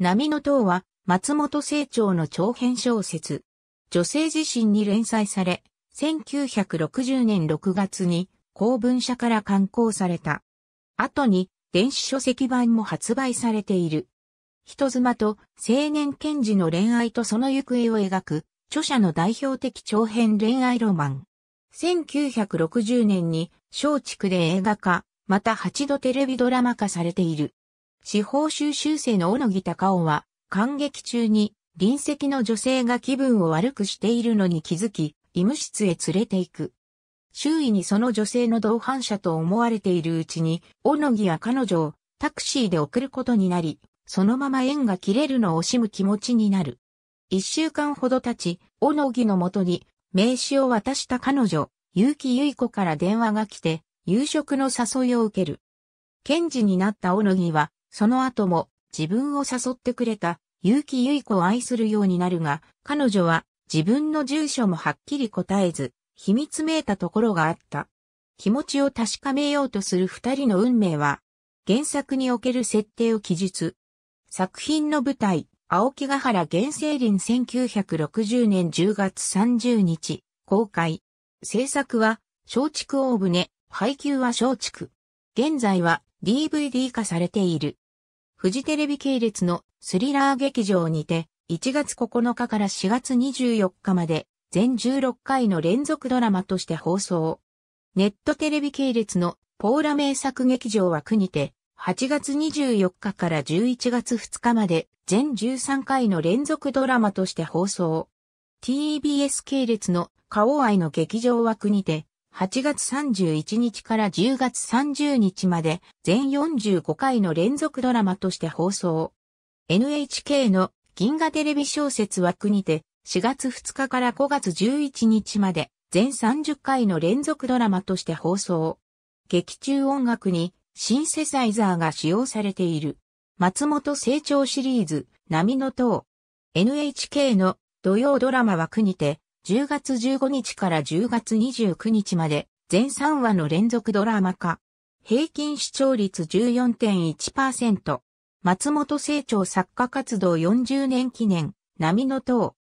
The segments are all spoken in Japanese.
波の塔は松本清張の長編小説。女性自身に連載され、1960年6月に公文社から刊行された。後に電子書籍版も発売されている。人妻と青年賢治の恋愛とその行方を描く著者の代表的長編恋愛ロマン。1960年に松竹で映画化、また8度テレビドラマ化されている。司法修習生の小野木隆夫は、感激中に、隣席の女性が気分を悪くしているのに気づき、医務室へ連れて行く。周囲にその女性の同伴者と思われているうちに、小野木は彼女をタクシーで送ることになり、そのまま縁が切れるのを惜しむ気持ちになる。一週間ほど経ち、小野木のもとに名刺を渡した彼女、結城結子から電話が来て、夕食の誘いを受ける。検事になった小野木は、その後も自分を誘ってくれた結城結子を愛するようになるが、彼女は自分の住所もはっきり答えず、秘密めいたところがあった。気持ちを確かめようとする二人の運命は、原作における設定を記述。作品の舞台、青木ヶ原原生林1960年10月30日、公開。制作は、松竹大船、配給は松竹。現在は、DVD 化されている。フジテレビ系列のスリラー劇場にて、1月9日から4月24日まで、全16回の連続ドラマとして放送。ネットテレビ系列のポーラ名作劇場枠にて、8月24日から11月2日まで全13回の連続ドラマとして放送。TBS 系列の花王愛の劇場枠にて8月31日から10月30日まで全45回の連続ドラマとして放送。NHK の銀河テレビ小説枠にて4月2日から5月11日まで全30回の連続ドラマとして放送。劇中音楽にシンセサイザーが使用されている。松本成長シリーズ、波の塔。NHK の土曜ドラマ枠にて10月15日から10月29日まで全3話の連続ドラマ化。平均視聴率14.1%。松本清張作家活動40年記念、波の塔。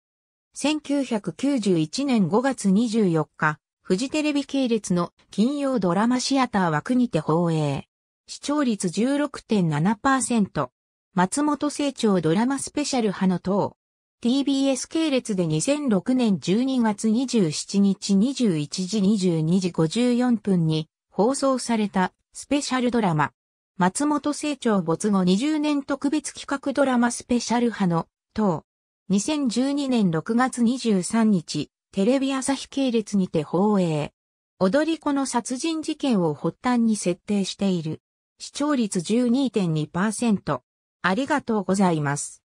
1991年5月24日、フジテレビ系列の金曜ドラマシアター枠にて放映。視聴率16.7%。松本清張ドラマスペシャル派の塔。TBS 系列で2006年12月27日21時22時54分に放送されたスペシャルドラマ。松本清張没後20年特別企画ドラマスペシャル派の、等。2012年6月23日、テレビ朝日系列にて放映。踊り子の殺人事件を発端に設定している。視聴率12.2%。ありがとうございます。